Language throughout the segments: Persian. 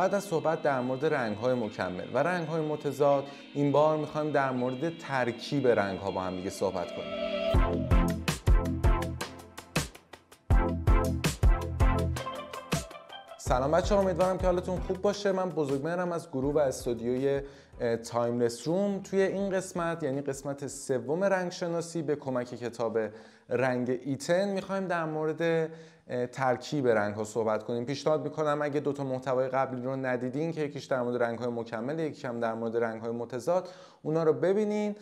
بعد از صحبت در مورد رنگ های مکمل و رنگ های متضاد این بار میخوایم در مورد ترکیب رنگ ها با هم دیگه صحبت کنیم سلام بچه ها امیدوارم که حالتون خوب باشه من بزرگمهرم از گروه و استودیوی تایملس روم توی این قسمت یعنی قسمت سوم رنگ شناسی به کمک کتاب رنگ ایتن میخوایم در مورد ترکیب رنگ ها صحبت کنیم پیشنهاد میکنم اگه دو تا محتوای قبلی رو ندیدین که یکیش در مورد رنگ های مکمل یکیش هم در مورد رنگ های متضاد اونا رو ببینین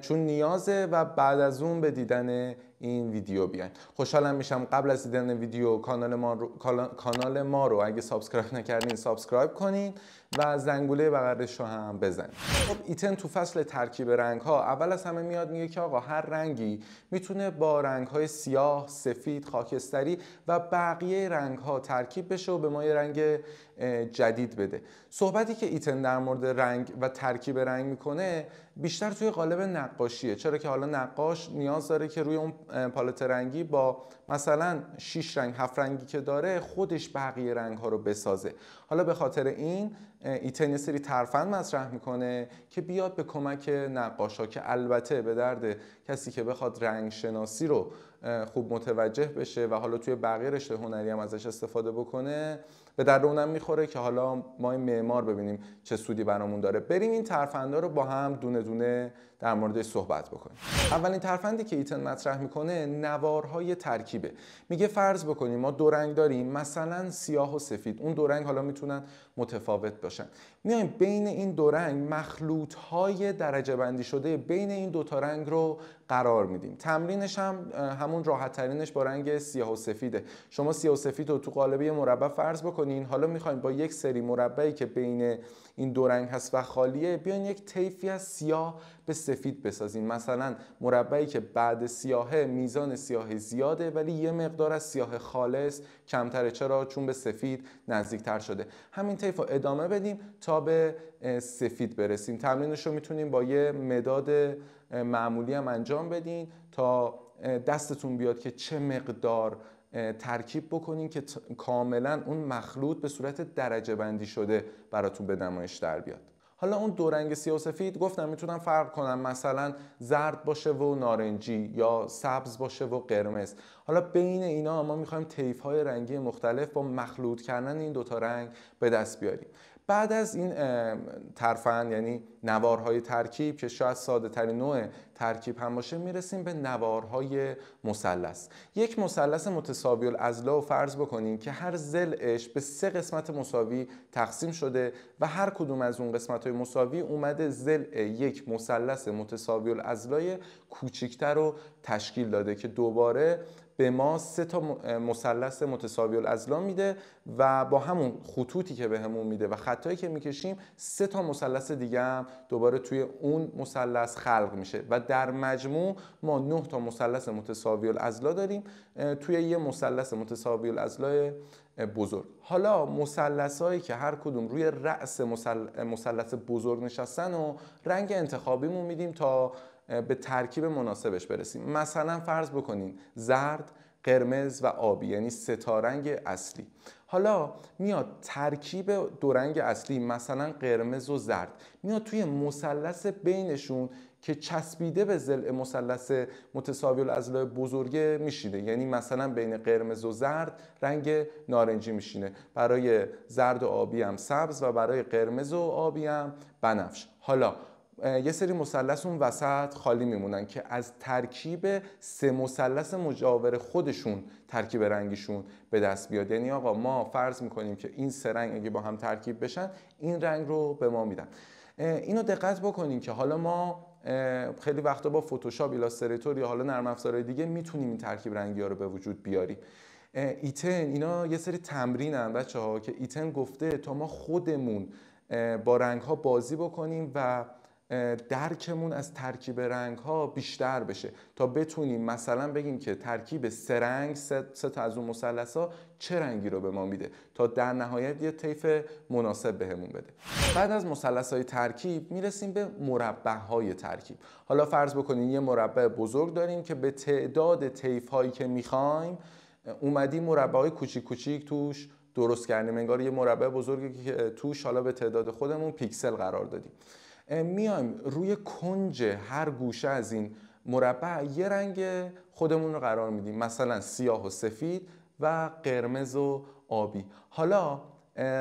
چون نیازه و بعد از اون به دیدن این ویدیو بیاین خوشحالم میشم قبل از دیدن ویدیو کانال ما رو, کانال ما رو اگه سابسکرایب نکردین سابسکرایب کنین و زنگوله بغلش رو هم بزنین خب ایتن تو فصل ترکیب رنگ ها اول از همه میاد میگه که آقا هر رنگی میتونه با رنگ های سیاه، سفید، خاکستری و بقیه رنگ ها ترکیب بشه و به ما یه رنگ جدید بده صحبتی که ایتن در مورد رنگ و ترکیب رنگ میکنه بیشتر توی قالب نقاشیه چرا که حالا نقاش نیاز داره که روی اون پالت رنگی با مثلا 6 رنگ هفت رنگی که داره خودش بقیه رنگ ها رو بسازه حالا به خاطر این ایتن یه سری ترفند مطرح میکنه که بیاد به کمک نقاش ها که البته به درد کسی که بخواد رنگ شناسی رو خوب متوجه بشه و حالا توی بقیه رشته هنری هم ازش استفاده بکنه به اونم میخوره که حالا ما این معمار ببینیم چه سودی برامون داره بریم این ترفندا رو با هم دونه دونه در مورد صحبت بکنیم اولین ترفندی که ایتن مطرح میکنه نوارهای ترکیبه میگه فرض بکنیم ما دو رنگ داریم مثلا سیاه و سفید اون دو رنگ حالا میتونن متفاوت باشن میایم بین این دو رنگ مخلوط های درجه بندی شده بین این دو تا رنگ رو قرار میدیم تمرینش هم همون راحت ترینش با رنگ سیاه و سفیده شما سیاه و سفید رو تو قالب مربع فرض بکنین حالا میخوایم با یک سری مربعی که بین این دو رنگ هست و خالیه بیان یک طیفی از سیاه به سفید بسازیم مثلا مربعی که بعد سیاهه میزان سیاه زیاده ولی یه مقدار از سیاه خالص کمتره چرا چون به سفید نزدیکتر شده همین طیف رو ادامه بدیم تا به سفید برسیم تمرینش رو میتونیم با یه مداد معمولی هم انجام بدین تا دستتون بیاد که چه مقدار ترکیب بکنین که کاملا اون مخلوط به صورت درجه بندی شده براتون به نمایش در بیاد حالا اون دو رنگ سیاه و سفید گفتم میتونم فرق کنم مثلا زرد باشه و نارنجی یا سبز باشه و قرمز حالا بین اینا ما میخوایم طیف های رنگی مختلف با مخلوط کردن این دوتا رنگ به دست بیاریم بعد از این ترفند یعنی نوارهای ترکیب که شاید ساده ترین نوع ترکیب هم باشه میرسیم به نوارهای مثلث یک مثلث متساوی الازلا و فرض بکنیم که هر زلش به سه قسمت مساوی تقسیم شده و هر کدوم از اون قسمت های مساوی اومده زل یک مثلث متساوی الازلای کوچیکتر رو تشکیل داده که دوباره به ما سه تا مثلث متساوی الاضلاع میده و با همون خطوطی که بهمون به میده و خطایی که میکشیم سه تا مثلث دیگه هم دوباره توی اون مثلث خلق میشه و در مجموع ما نه تا مثلث متساوی الاضلاع داریم توی یه مثلث متساوی الاضلاع بزرگ حالا مثلثایی که هر کدوم روی رأس مثلث بزرگ نشستن و رنگ انتخابیمون میدیم تا به ترکیب مناسبش برسیم مثلا فرض بکنین زرد قرمز و آبی یعنی سه رنگ اصلی حالا میاد ترکیب دو رنگ اصلی مثلا قرمز و زرد میاد توی مثلث بینشون که چسبیده به ضلع مثلث متساوی الاضلاع بزرگه میشینه یعنی مثلا بین قرمز و زرد رنگ نارنجی میشینه برای زرد و آبی هم سبز و برای قرمز و آبی هم بنفش حالا یه سری مثلث اون وسط خالی میمونن که از ترکیب سه مثلث مجاور خودشون ترکیب رنگیشون به دست بیاد یعنی آقا ما فرض میکنیم که این سه رنگ اگه با هم ترکیب بشن این رنگ رو به ما میدن اینو دقت بکنیم که حالا ما خیلی وقتا با فتوشاپ ایلاستریتور یا حالا نرم افزارهای دیگه میتونیم این ترکیب رنگی ها رو به وجود بیاریم ایتن اینا یه سری تمرین هم که ایتن گفته تا ما خودمون با رنگ ها بازی بکنیم و درکمون از ترکیب رنگ ها بیشتر بشه تا بتونیم مثلا بگیم که ترکیب سه رنگ سه تا از اون مسلس ها چه رنگی رو به ما میده تا در نهایت یه طیف مناسب بهمون بده بعد از مسلس های ترکیب میرسیم به مربع های ترکیب حالا فرض بکنیم یه مربع بزرگ داریم که به تعداد طیف هایی که میخوایم اومدی مربع های کوچیک کوچیک توش درست کردیم انگار یه مربع بزرگی که توش حالا به تعداد خودمون پیکسل قرار دادیم میایم روی کنج هر گوشه از این مربع یه رنگ خودمون رو قرار میدیم مثلا سیاه و سفید و قرمز و آبی حالا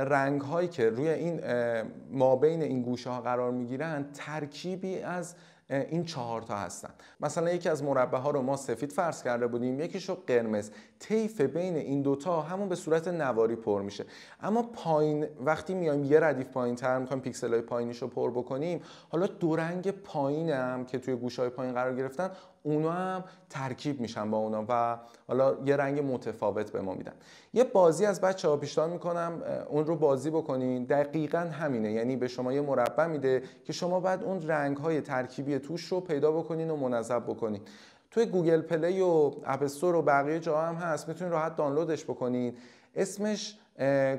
رنگ هایی که روی این ما بین این گوشه ها قرار می گیرن ترکیبی از این چهار تا هستن مثلا یکی از مربه ها رو ما سفید فرض کرده بودیم یکیشو قرمز طیف بین این دوتا همون به صورت نواری پر میشه اما پایین وقتی میایم یه ردیف پایین تر میخوایم پیکسل های پایینیشو رو پر بکنیم حالا دو رنگ پایینم که توی گوش های پایین قرار گرفتن اونا هم ترکیب میشن با اونا و حالا یه رنگ متفاوت به ما میدن یه بازی از بچه ها پیشنهاد میکنم اون رو بازی بکنین دقیقا همینه یعنی به شما یه مربع میده که شما باید اون رنگ های ترکیبی توش رو پیدا بکنین و منظب بکنین توی گوگل پلی و اپستور و بقیه جا هم هست میتونین راحت دانلودش بکنین اسمش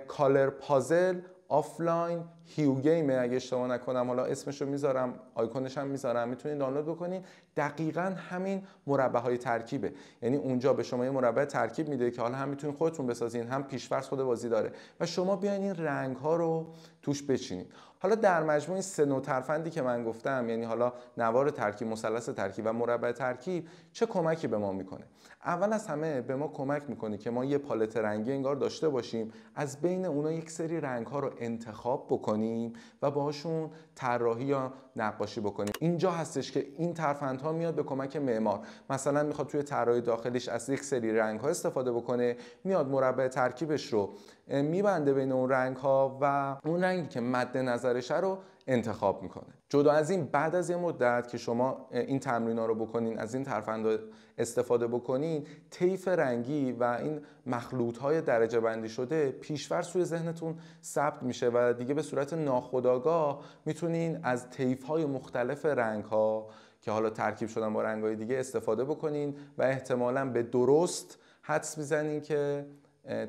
کالر پازل آفلاین هیو گیمه اگه اشتباه نکنم حالا اسمشو رو میذارم آیکونش هم میذارم میتونید دانلود بکنید دقیقا همین مربع های ترکیبه یعنی اونجا به شما یه مربع ترکیب میده که حالا هم میتونید خودتون بسازین هم پیشفرض خود بازی داره و شما بیاین این رنگ ها رو توش بچینید حالا در مجموع این سه نوع ترفندی که من گفتم یعنی حالا نوار ترکیب مثلث ترکیب و مربع ترکیب چه کمکی به ما میکنه اول از همه به ما کمک میکنه که ما یه پالت رنگی انگار داشته باشیم از بین اونها یک سری رنگ ها رو انتخاب بکنیم بکنیم و باهاشون طراحی یا نقاشی بکنیم اینجا هستش که این ترفندها میاد به کمک معمار مثلا میخواد توی طراحی داخلیش از یک سری رنگ ها استفاده بکنه میاد مربع ترکیبش رو میبنده بین اون رنگ ها و اون رنگی که مد نظرش رو انتخاب میکنه جدا از این بعد از یه مدت که شما این تمرین ها رو بکنین از این ترفند استفاده بکنین طیف رنگی و این مخلوط های درجه بندی شده پیشور سوی ذهنتون ثبت میشه و دیگه به صورت ناخودآگاه میتونین از طیف های مختلف رنگ ها که حالا ترکیب شدن با رنگ های دیگه استفاده بکنین و احتمالا به درست حدس میزنین که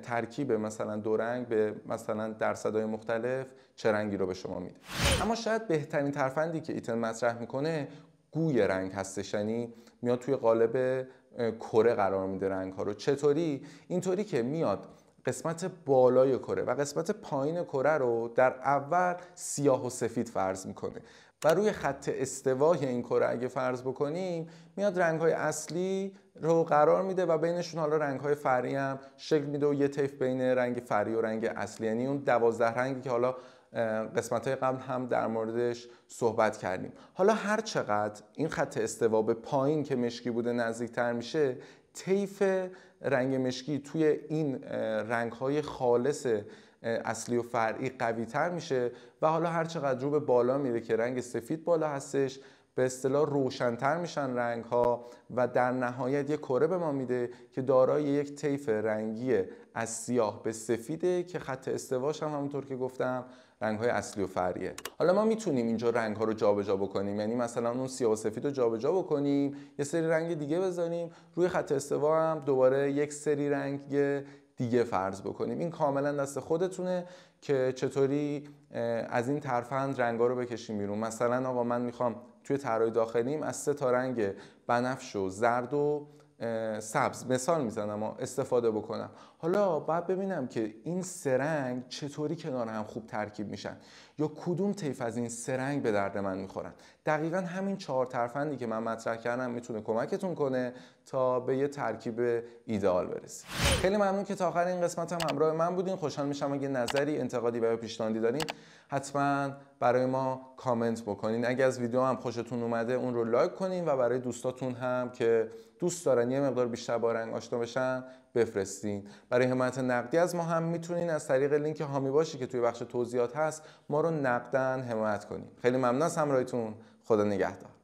ترکیب مثلا دو رنگ به مثلا درصدهای مختلف چه رنگی رو به شما میده اما شاید بهترین ترفندی که ایتن مطرح میکنه گوی رنگ هستش یعنی میاد توی قالب کره قرار میده رنگ ها رو چطوری اینطوری که میاد قسمت بالای کره و قسمت پایین کره رو در اول سیاه و سفید فرض میکنه و روی خط استوای این کره اگه فرض بکنیم میاد رنگ های اصلی رو قرار میده و بینشون حالا رنگ های فری هم شکل میده و یه طیف بین رنگ فری و رنگ اصلی یعنی اون دوازده رنگی که حالا قسمت های قبل هم در موردش صحبت کردیم حالا هر چقدر این خط استوا به پایین که مشکی بوده نزدیکتر میشه طیف رنگ مشکی توی این رنگ های خالص اصلی و فرعی قوی تر میشه و حالا هر چقدر رو به بالا میره که رنگ سفید بالا هستش به اصطلاح روشنتر میشن رنگ ها و در نهایت یک کره به ما میده که دارای یک طیف رنگی از سیاه به سفیده که خط استواش هم همونطور که گفتم رنگ های اصلی و فریه حالا ما میتونیم اینجا رنگ ها رو جابجا جا بکنیم یعنی مثلا اون سیاه و سفید رو جابجا جا بکنیم یه سری رنگ دیگه بذاریم روی خط استوا هم دوباره یک سری رنگ دیگه فرض بکنیم این کاملا دست خودتونه که چطوری از این ترفند رنگا رو بکشیم بیرون مثلا آقا من میخوام توی طراحی داخلیم از سه تا رنگ بنفش و زرد و سبز مثال میزنم استفاده بکنم حالا باید ببینم که این رنگ چطوری کنار هم خوب ترکیب میشن یا کدوم طیف از این رنگ به درد من میخورن دقیقا همین چهار ترفندی که من مطرح کردم میتونه کمکتون کنه تا به یه ترکیب ایدئال برسید خیلی ممنون که تا آخر این قسمت هم همراه من بودین خوشحال میشم اگه نظری انتقادی و یا پیشنهادی دارین حتما برای ما کامنت بکنین اگه از ویدیو هم خوشتون اومده اون رو لایک کنین و برای دوستاتون هم که دوست دارن یه مقدار بیشتر با رنگ آشنا بشن بفرستین برای حمایت نقدی از ما هم میتونین از طریق لینک هامی باشی که توی بخش توضیحات هست ما رو نقدن حمایت کنین خیلی ممنون از همراهیتون خدا نگهدار